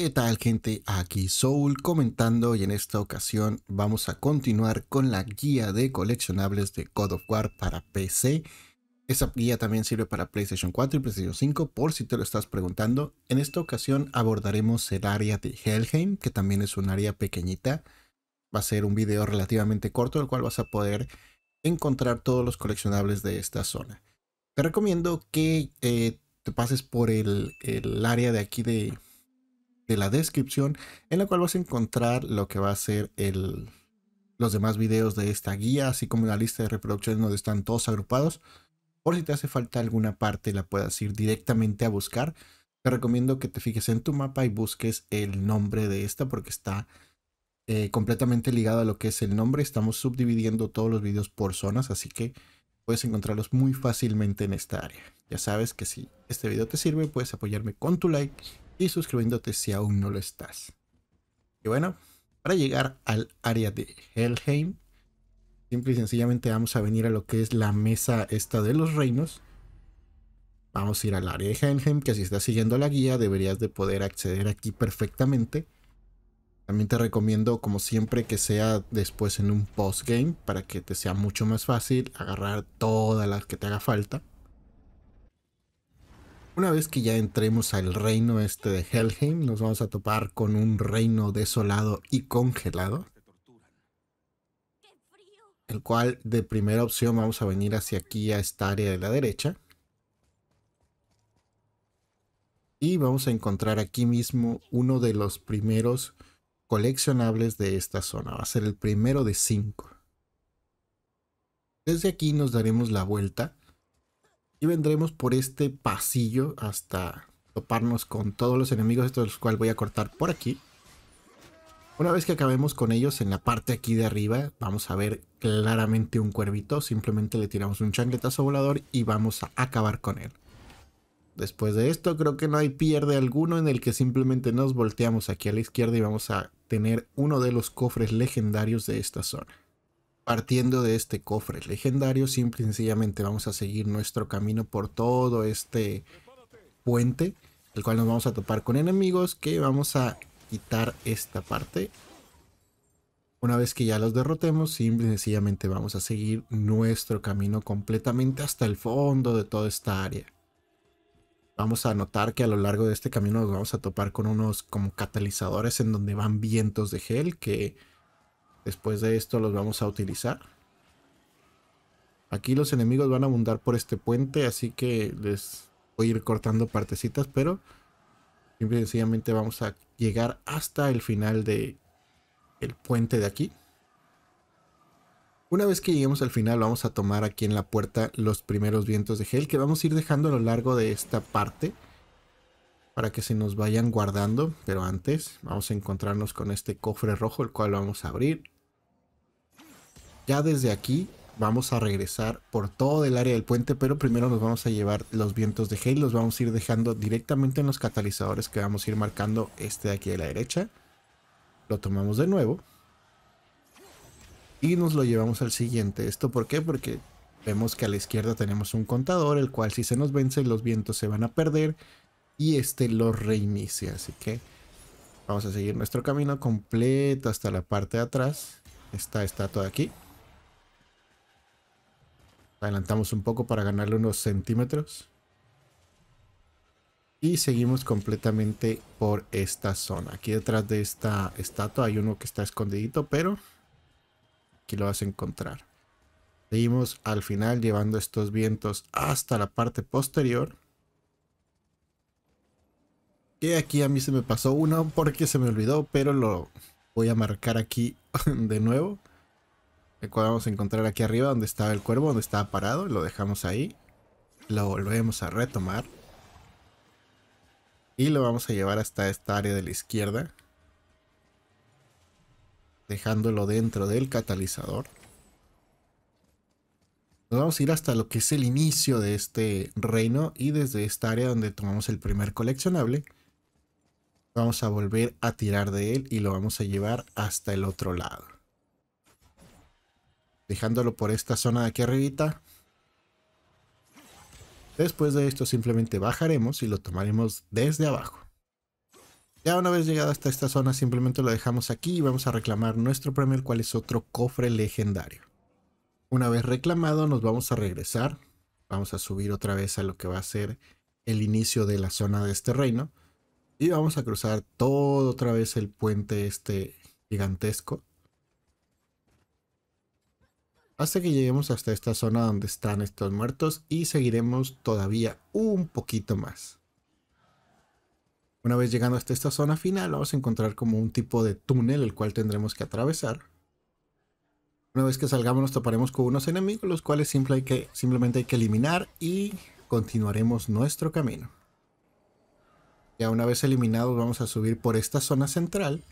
¿Qué tal gente? Aquí Soul comentando y en esta ocasión vamos a continuar con la guía de coleccionables de Code of War para PC. Esa guía también sirve para PlayStation 4 y PlayStation 5 por si te lo estás preguntando. En esta ocasión abordaremos el área de Helheim, que también es un área pequeñita. Va a ser un video relativamente corto, el cual vas a poder encontrar todos los coleccionables de esta zona. Te recomiendo que eh, te pases por el área de aquí de de la descripción, en la cual vas a encontrar lo que va a ser el, los demás videos de esta guía, así como la lista de reproducción donde están todos agrupados. Por si te hace falta alguna parte, la puedas ir directamente a buscar. Te recomiendo que te fijes en tu mapa y busques el nombre de esta porque está eh, completamente ligado a lo que es el nombre. Estamos subdividiendo todos los videos por zonas, así que puedes encontrarlos muy fácilmente en esta área. Ya sabes que si este video te sirve, puedes apoyarme con tu like y suscribiéndote si aún no lo estás. Y bueno, para llegar al área de Helheim, simple y sencillamente vamos a venir a lo que es la mesa esta de los reinos. Vamos a ir al área de Helheim, que si estás siguiendo la guía deberías de poder acceder aquí perfectamente. También te recomiendo, como siempre, que sea después en un postgame para que te sea mucho más fácil agarrar todas las que te haga falta. Una vez que ya entremos al reino este de Helheim, nos vamos a topar con un reino desolado y congelado. El cual de primera opción vamos a venir hacia aquí, a esta área de la derecha. Y vamos a encontrar aquí mismo uno de los primeros coleccionables de esta zona. Va a ser el primero de cinco. Desde aquí nos daremos la vuelta y vendremos por este pasillo hasta toparnos con todos los enemigos, estos los cuales voy a cortar por aquí. Una vez que acabemos con ellos en la parte aquí de arriba, vamos a ver claramente un cuervito. Simplemente le tiramos un chancletazo volador y vamos a acabar con él. Después de esto creo que no hay pierde alguno en el que simplemente nos volteamos aquí a la izquierda y vamos a tener uno de los cofres legendarios de esta zona partiendo de este cofre legendario, simple y sencillamente vamos a seguir nuestro camino por todo este puente, el cual nos vamos a topar con enemigos que vamos a quitar esta parte. Una vez que ya los derrotemos, simple y sencillamente vamos a seguir nuestro camino completamente hasta el fondo de toda esta área. Vamos a notar que a lo largo de este camino nos vamos a topar con unos como catalizadores en donde van vientos de gel que Después de esto los vamos a utilizar. Aquí los enemigos van a abundar por este puente, así que les voy a ir cortando partecitas, pero simple y sencillamente vamos a llegar hasta el final de el puente de aquí. Una vez que lleguemos al final vamos a tomar aquí en la puerta los primeros vientos de gel que vamos a ir dejando a lo largo de esta parte para que se nos vayan guardando, pero antes vamos a encontrarnos con este cofre rojo el cual vamos a abrir ya desde aquí vamos a regresar por todo el área del puente, pero primero nos vamos a llevar los vientos de Hale, los vamos a ir dejando directamente en los catalizadores que vamos a ir marcando este de aquí de la derecha. Lo tomamos de nuevo. Y nos lo llevamos al siguiente. ¿Esto por qué? Porque vemos que a la izquierda tenemos un contador, el cual si se nos vence los vientos se van a perder y este lo reinicia. Así que vamos a seguir nuestro camino completo hasta la parte de atrás. Esta está todo aquí. Adelantamos un poco para ganarle unos centímetros. Y seguimos completamente por esta zona. Aquí detrás de esta estatua hay uno que está escondidito, pero aquí lo vas a encontrar. Seguimos al final llevando estos vientos hasta la parte posterior. Y aquí a mí se me pasó uno porque se me olvidó, pero lo voy a marcar aquí de nuevo. Vamos a encontrar aquí arriba donde estaba el cuervo, donde estaba parado, lo dejamos ahí, lo volvemos a retomar y lo vamos a llevar hasta esta área de la izquierda, dejándolo dentro del catalizador. Nos vamos a ir hasta lo que es el inicio de este reino y desde esta área donde tomamos el primer coleccionable, vamos a volver a tirar de él y lo vamos a llevar hasta el otro lado dejándolo por esta zona de aquí arribita. Después de esto simplemente bajaremos y lo tomaremos desde abajo. Ya una vez llegado hasta esta zona simplemente lo dejamos aquí y vamos a reclamar nuestro premio el cual es otro cofre legendario. Una vez reclamado nos vamos a regresar, vamos a subir otra vez a lo que va a ser el inicio de la zona de este reino y vamos a cruzar todo otra vez el puente este gigantesco hasta que lleguemos hasta esta zona donde están estos muertos y seguiremos todavía un poquito más. Una vez llegando hasta esta zona final vamos a encontrar como un tipo de túnel el cual tendremos que atravesar. Una vez que salgamos nos toparemos con unos enemigos los cuales simplemente hay que eliminar y continuaremos nuestro camino. Ya una vez eliminados vamos a subir por esta zona central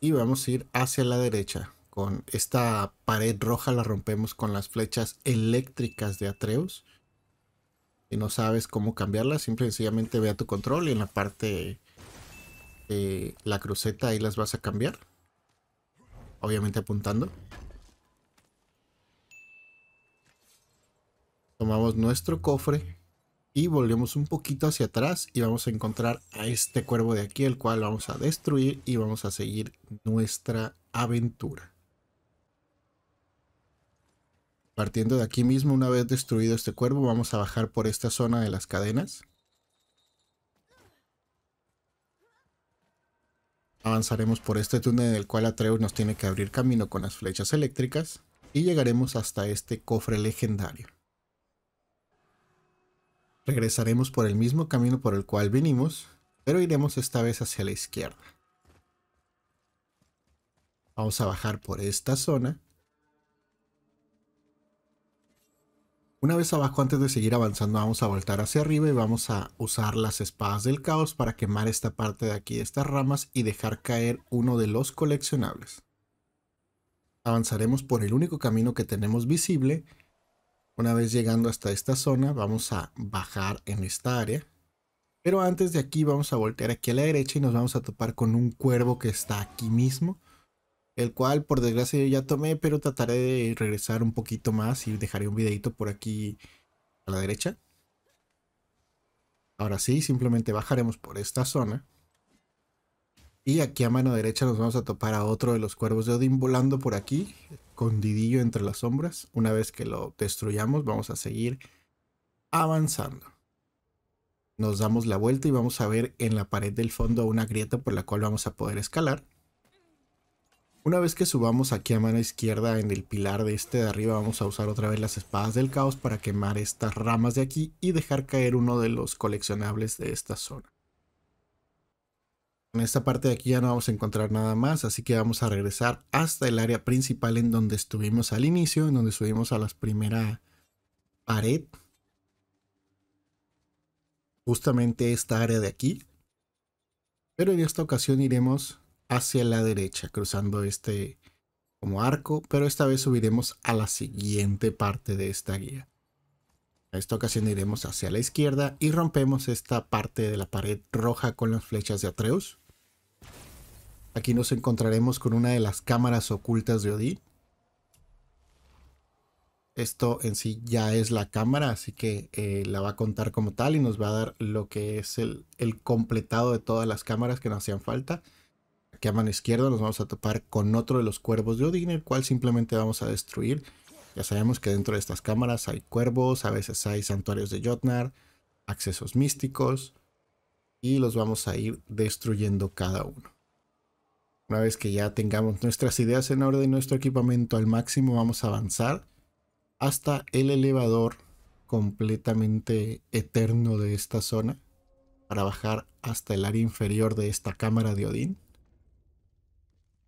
y vamos a ir hacia la derecha con esta pared roja la rompemos con las flechas eléctricas de Atreus. Si no sabes cómo cambiarlas, simple y sencillamente ve a tu control y en la parte de la cruceta ahí las vas a cambiar. Obviamente apuntando. Tomamos nuestro cofre y volvemos un poquito hacia atrás y vamos a encontrar a este cuervo de aquí, el cual vamos a destruir y vamos a seguir nuestra aventura. Partiendo de aquí mismo, una vez destruido este cuervo, vamos a bajar por esta zona de las cadenas. Avanzaremos por este túnel en el cual Atreus nos tiene que abrir camino con las flechas eléctricas y llegaremos hasta este cofre legendario. Regresaremos por el mismo camino por el cual vinimos, pero iremos esta vez hacia la izquierda. Vamos a bajar por esta zona Una vez abajo, antes de seguir avanzando, vamos a voltar hacia arriba y vamos a usar las espadas del caos para quemar esta parte de aquí estas ramas y dejar caer uno de los coleccionables. Avanzaremos por el único camino que tenemos visible. Una vez llegando hasta esta zona, vamos a bajar en esta área. Pero antes de aquí vamos a voltear aquí a la derecha y nos vamos a topar con un cuervo que está aquí mismo el cual por desgracia ya tomé, pero trataré de regresar un poquito más y dejaré un videito por aquí a la derecha. Ahora sí, simplemente bajaremos por esta zona. Y aquí a mano derecha nos vamos a topar a otro de los cuervos de Odín volando por aquí, Con Didillo entre las sombras. Una vez que lo destruyamos, vamos a seguir avanzando. Nos damos la vuelta y vamos a ver en la pared del fondo una grieta por la cual vamos a poder escalar. Una vez que subamos aquí a mano izquierda en el pilar de este de arriba vamos a usar otra vez las espadas del caos para quemar estas ramas de aquí y dejar caer uno de los coleccionables de esta zona. En esta parte de aquí ya no vamos a encontrar nada más, así que vamos a regresar hasta el área principal en donde estuvimos al inicio, en donde subimos a la primera pared. Justamente esta área de aquí. Pero en esta ocasión iremos hacia la derecha, cruzando este como arco, pero esta vez subiremos a la siguiente parte de esta guía. A esta ocasión iremos hacia la izquierda y rompemos esta parte de la pared roja con las flechas de Atreus. Aquí nos encontraremos con una de las cámaras ocultas de Odín. Esto en sí ya es la cámara, así que eh, la va a contar como tal y nos va a dar lo que es el completado de todas las cámaras que nos hacían falta que a mano izquierda nos vamos a topar con otro de los cuervos de Odín, el cual simplemente vamos a destruir. Ya sabemos que dentro de estas cámaras hay cuervos, a veces hay santuarios de Jotnar, accesos místicos, y los vamos a ir destruyendo cada uno. Una vez que ya tengamos nuestras ideas en orden y nuestro equipamiento al máximo, vamos a avanzar hasta el elevador completamente eterno de esta zona para bajar hasta el área inferior de esta cámara de Odín.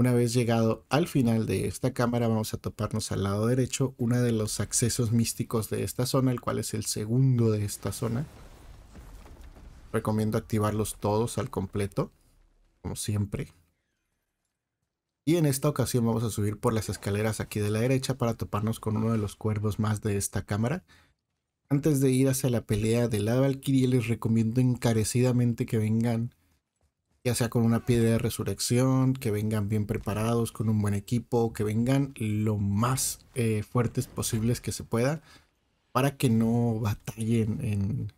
Una vez llegado al final de esta cámara vamos a toparnos al lado derecho uno de los accesos místicos de esta zona, el cual es el segundo de esta zona. Recomiendo activarlos todos al completo, como siempre. Y en esta ocasión vamos a subir por las escaleras aquí de la derecha para toparnos con uno de los cuervos más de esta cámara. Antes de ir hacia la pelea de la Valkyrie les recomiendo encarecidamente que vengan ya sea con una piedra de resurrección, que vengan bien preparados, con un buen equipo, que vengan lo más eh, fuertes posibles que se pueda, para que no batallen en,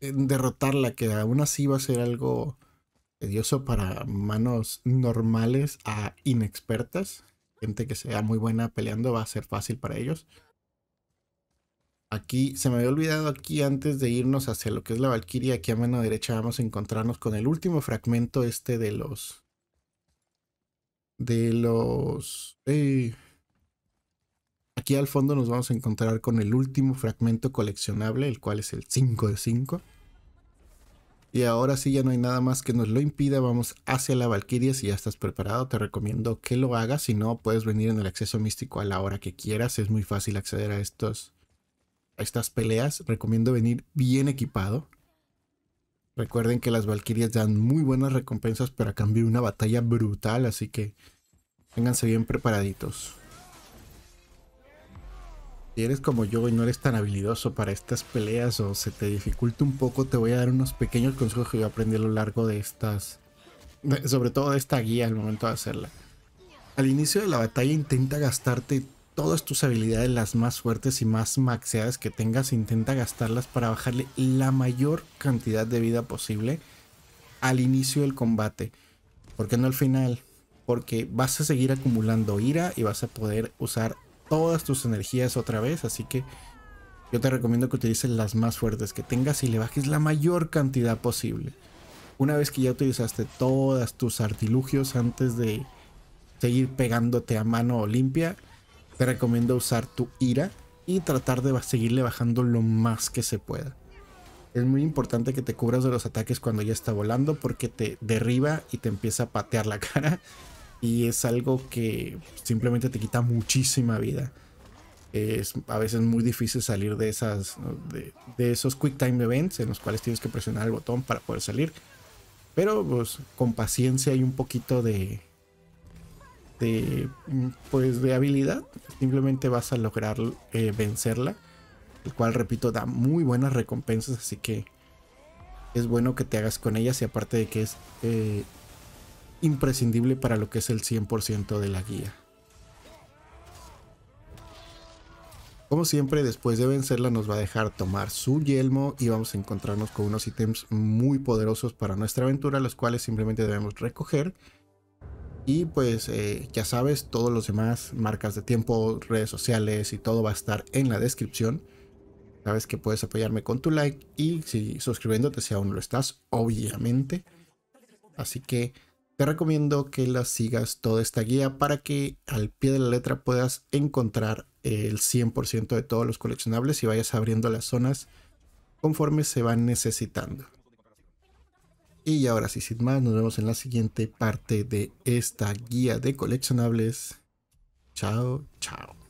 en derrotarla, que aún así va a ser algo tedioso para manos normales a inexpertas. Gente que sea muy buena peleando va a ser fácil para ellos. Aquí se me había olvidado aquí antes de irnos hacia lo que es la Valquiria, aquí a mano derecha vamos a encontrarnos con el último fragmento este de los de los eh, aquí al fondo nos vamos a encontrar con el último fragmento coleccionable, el cual es el 5 de 5. Y ahora sí ya no hay nada más que nos lo impida, vamos hacia la Valquiria si ya estás preparado, te recomiendo que lo hagas, si no puedes venir en el acceso místico a la hora que quieras, es muy fácil acceder a estos a estas peleas, recomiendo venir bien equipado. Recuerden que las Valkyrias dan muy buenas recompensas, pero a cambio una batalla brutal, así que ténganse bien preparaditos. Si eres como yo y no eres tan habilidoso para estas peleas o se te dificulta un poco, te voy a dar unos pequeños consejos que yo aprendí a lo largo de estas, sobre todo de esta guía al momento de hacerla. Al inicio de la batalla intenta gastarte todas tus habilidades, las más fuertes y más maxeadas que tengas, intenta gastarlas para bajarle la mayor cantidad de vida posible al inicio del combate. porque no al final? Porque vas a seguir acumulando ira y vas a poder usar todas tus energías otra vez. Así que yo te recomiendo que utilices las más fuertes que tengas y le bajes la mayor cantidad posible. Una vez que ya utilizaste todas tus artilugios antes de seguir pegándote a mano limpia, te recomiendo usar tu ira y tratar de seguirle bajando lo más que se pueda. Es muy importante que te cubras de los ataques cuando ya está volando porque te derriba y te empieza a patear la cara y es algo que simplemente te quita muchísima vida. Es a veces muy difícil salir de, esas, de, esos quick time events en los cuales tienes que presionar el botón para poder salir. Pero pues con paciencia y un poquito de, Mm, pues de habilidad, simplemente vas a lograr eh, vencerla, el cual, repito, da muy buenas recompensas, así que es bueno que te hagas con ellas y aparte de que es eh, imprescindible para lo que es el 100% de la guía. Como siempre, después de vencerla nos va a dejar tomar su yelmo y vamos a encontrarnos con unos ítems muy poderosos para nuestra aventura, los cuales simplemente debemos recoger y pues eh, ya sabes, todos los demás, marcas de tiempo, redes sociales y todo va a estar en la descripción. Sabes que puedes apoyarme con tu like y si suscribiéndote si aún lo estás, obviamente. Así que te recomiendo que las sigas toda esta guía para que al pie de la letra puedas encontrar el 100% de todos los coleccionables y vayas abriendo las zonas conforme se van necesitando. Y ahora sí, sin más, nos vemos en la siguiente parte de esta guía de coleccionables. Chao, chao.